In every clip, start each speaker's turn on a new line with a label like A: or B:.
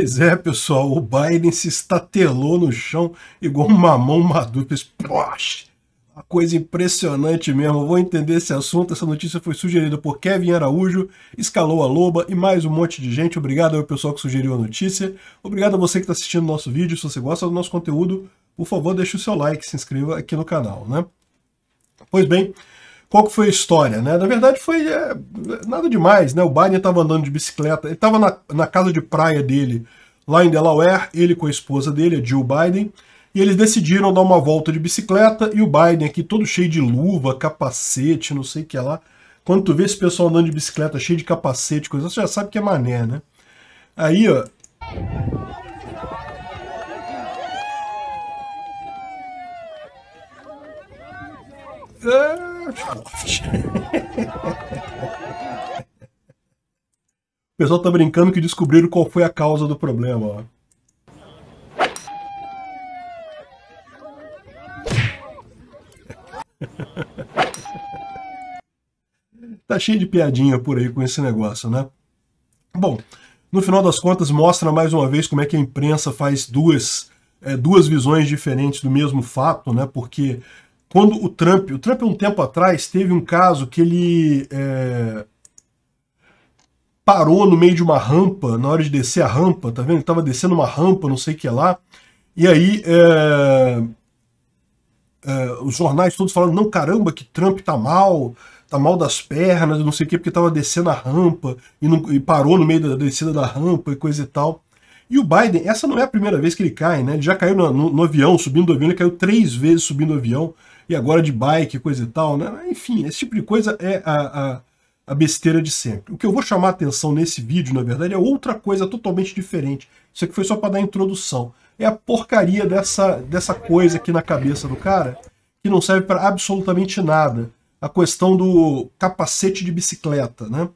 A: Pois é, pessoal, o Biden se estatelou no chão igual um mamão maduro. Poxa, uma coisa impressionante mesmo. Eu vou entender esse assunto. Essa notícia foi sugerida por Kevin Araújo, escalou a loba e mais um monte de gente. Obrigado ao pessoal que sugeriu a notícia. Obrigado a você que está assistindo o nosso vídeo. Se você gosta do nosso conteúdo, por favor, deixe o seu like, se inscreva aqui no canal, né? Pois bem, qual que foi a história, né? Na verdade foi é, nada demais, né? O Biden estava andando de bicicleta, ele estava na, na casa de praia dele, lá em Delaware, ele com a esposa dele, a Jill Biden, e eles decidiram dar uma volta de bicicleta, e o Biden aqui todo cheio de luva, capacete, não sei o que lá. Quando tu vê esse pessoal andando de bicicleta cheio de capacete, coisa, você já sabe que é mané, né? Aí, ó... Ah... Microsoft. o pessoal tá brincando que descobriram qual foi a causa do problema, tá cheio de piadinha por aí com esse negócio, né? Bom, no final das contas mostra mais uma vez como é que a imprensa faz duas, é, duas visões diferentes do mesmo fato, né? Porque quando o Trump, o Trump um tempo atrás teve um caso que ele é, parou no meio de uma rampa, na hora de descer a rampa, tá vendo? Ele tava descendo uma rampa, não sei o que é lá, e aí é, é, os jornais todos falaram, não, caramba, que Trump tá mal, tá mal das pernas, não sei o que, porque tava descendo a rampa e, não, e parou no meio da descida da rampa e coisa e tal. E o Biden, essa não é a primeira vez que ele cai, né? Ele já caiu no, no, no avião, subindo do avião, ele caiu três vezes subindo do avião, e agora de bike, coisa e tal, né? Enfim, esse tipo de coisa é a, a, a besteira de sempre. O que eu vou chamar a atenção nesse vídeo, na verdade, é outra coisa totalmente diferente. Isso aqui foi só para dar introdução. É a porcaria dessa, dessa coisa aqui na cabeça do cara, que não serve para absolutamente nada. A questão do capacete de bicicleta, né?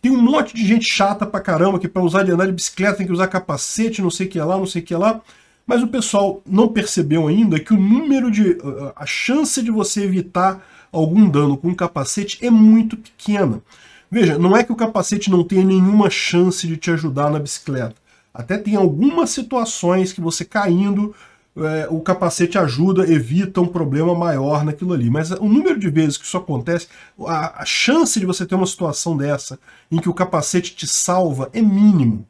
A: Tem um monte de gente chata pra caramba que para usar de andar de bicicleta tem que usar capacete, não sei o que lá, não sei o que lá. Mas o pessoal não percebeu ainda que o número de. Ah, ah, a chance de você evitar algum dano com um capacete é muito pequena. Veja, não é que o capacete não tenha nenhuma chance de te ajudar na bicicleta. Até tem algumas situações que você caindo é, o capacete ajuda, evita um problema maior naquilo ali. Mas o número de vezes que isso acontece, a, a chance de você ter uma situação dessa em que o capacete te salva é mínimo.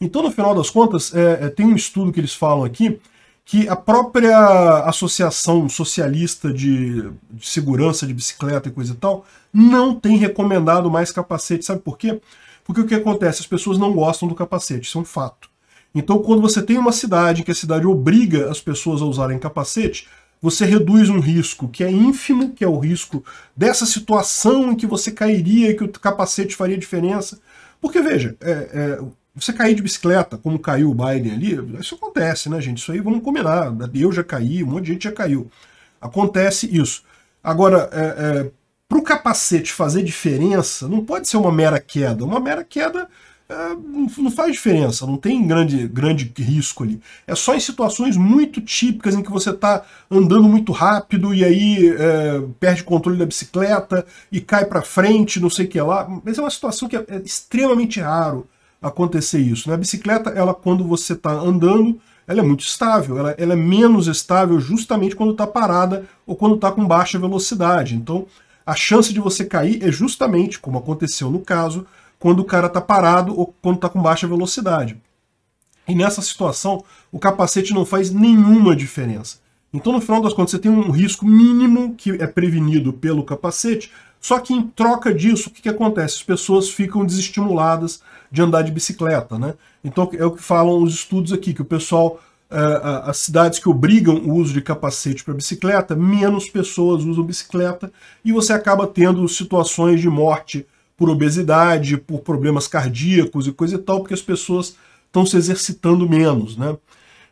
A: Então, no final das contas, é, é, tem um estudo que eles falam aqui que a própria Associação Socialista de, de, Segurança de Bicicleta e coisa e tal não tem recomendado mais capacete. Sabe por quê? Porque o que acontece? As pessoas não gostam do capacete, isso é um fato. Então, quando você tem uma cidade em que a cidade obriga as pessoas a usarem capacete, você reduz um risco que é ínfimo, que é o risco dessa situação em que você cairia e que o capacete faria diferença. Porque, veja, é, é, você cair de bicicleta, como caiu o Biden ali, isso acontece, né, gente? Isso aí vamos combinar. Eu já caí, um monte de gente já caiu. Acontece isso. Agora, é, é para o capacete fazer diferença, não pode ser uma mera queda. Uma mera queda é, não faz diferença, não tem grande, grande risco ali. É só em situações muito típicas em que você está andando muito rápido e aí é, perde o controle da bicicleta e cai para frente, não sei o que lá. Mas é uma situação que é, é extremamente raro acontecer isso. Né? A bicicleta, ela quando você está andando, ela é muito estável, ela, ela é menos estável justamente quando está parada ou quando está com baixa velocidade. Então, a chance de você cair é justamente, como aconteceu no caso, quando o cara está parado ou quando está com baixa velocidade. E nessa situação, o capacete não faz nenhuma diferença. Então, no final das contas, você tem um risco mínimo que é prevenido pelo capacete, só que em troca disso, o que, que acontece? As pessoas ficam desestimuladas de andar de bicicleta, né? Então, é o que falam os estudos aqui, que o pessoal, eh, as cidades que obrigam o uso de capacete para bicicleta, menos pessoas usam bicicleta e você acaba tendo situações de morte por obesidade, por problemas cardíacos e coisa e tal, porque as pessoas estão se exercitando menos, né?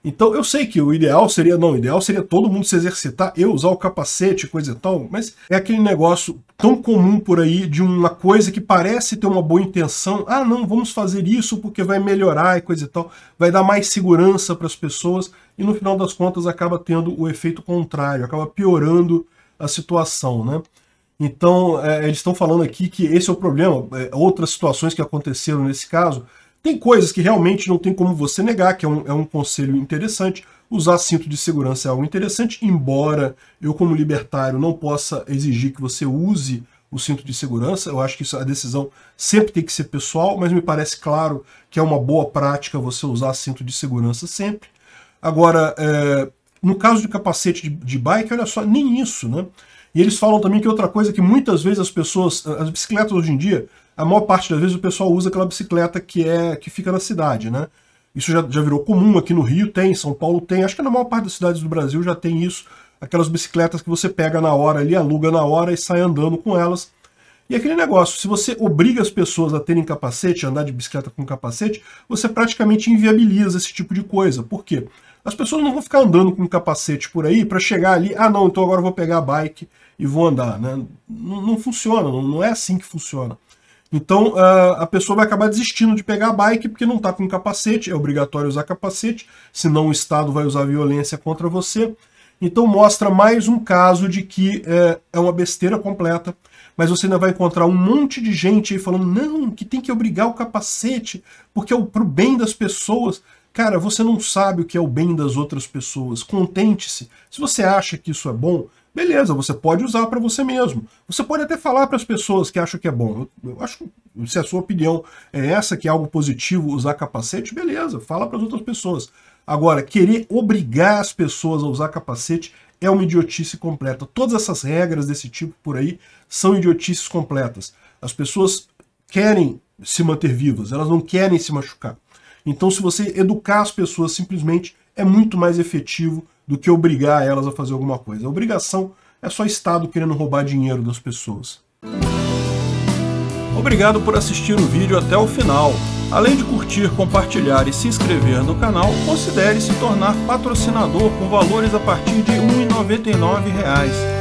A: Então eu sei que o ideal seria, não, o ideal seria todo mundo se exercitar, eu usar o capacete, coisa e tal, mas é aquele negócio tão comum por aí de uma coisa que parece ter uma boa intenção, ah não, vamos fazer isso porque vai melhorar e coisa e tal, vai dar mais segurança para as pessoas, e no final das contas acaba tendo o efeito contrário, acaba piorando a situação, né? Então, é, eles estão falando aqui que esse é o problema. É, outras situações que aconteceram nesse caso. Tem coisas que realmente não tem como você negar, que é um, é um conselho interessante. Usar cinto de segurança é algo interessante, embora eu, como libertário, não possa exigir que você use o cinto de segurança. Eu acho que isso, a decisão sempre tem que ser pessoal, mas me parece claro que é uma boa prática você usar cinto de segurança sempre. Agora, é, no caso de capacete de, de, bike, olha só, nem isso, né? E eles falam também que outra coisa é que muitas vezes as pessoas, as bicicletas hoje em dia, a maior parte das vezes o pessoal usa aquela bicicleta que é que fica na cidade, né? Isso já, já virou comum aqui no Rio, tem, São Paulo tem, acho que na maior parte das cidades do Brasil já tem isso, aquelas bicicletas que você pega na hora ali, aluga na hora e sai andando com elas. E aquele negócio, se você obriga as pessoas a terem capacete, a andar de bicicleta com capacete, você praticamente inviabiliza esse tipo de coisa. Por quê? As pessoas não vão ficar andando com um capacete por aí para chegar ali, ah não, então agora eu vou pegar a bike e vou andar. Né? Não, não funciona, não é assim que funciona. Então a pessoa vai acabar desistindo de pegar a bike porque não está com capacete, é obrigatório usar capacete, senão o Estado vai usar violência contra você. Então mostra mais um caso de que é, é, uma besteira completa, mas você ainda vai encontrar um monte de gente aí falando não, que tem que obrigar o capacete, porque é para o, bem das pessoas. Cara, você não sabe o que é o bem das outras pessoas. Contente-se. Se você acha que isso é bom, beleza, você pode usar para você mesmo. Você pode até falar para as pessoas que acham que é bom. Eu, eu acho que se a sua opinião é essa, que é algo positivo usar capacete, beleza, fala para as outras pessoas. Agora, querer obrigar as pessoas a usar capacete é uma idiotice completa. Todas essas regras desse tipo por aí são idiotices completas. As pessoas querem se manter vivas, elas não querem se machucar. Então, se você educar as pessoas simplesmente, é muito mais efetivo do que obrigar elas a fazer alguma coisa. A obrigação é só Estado querendo roubar dinheiro das pessoas. Obrigado por assistir o vídeo até o final. Além de curtir, compartilhar e se inscrever no canal, considere se tornar patrocinador com valores a partir de R$ 1,99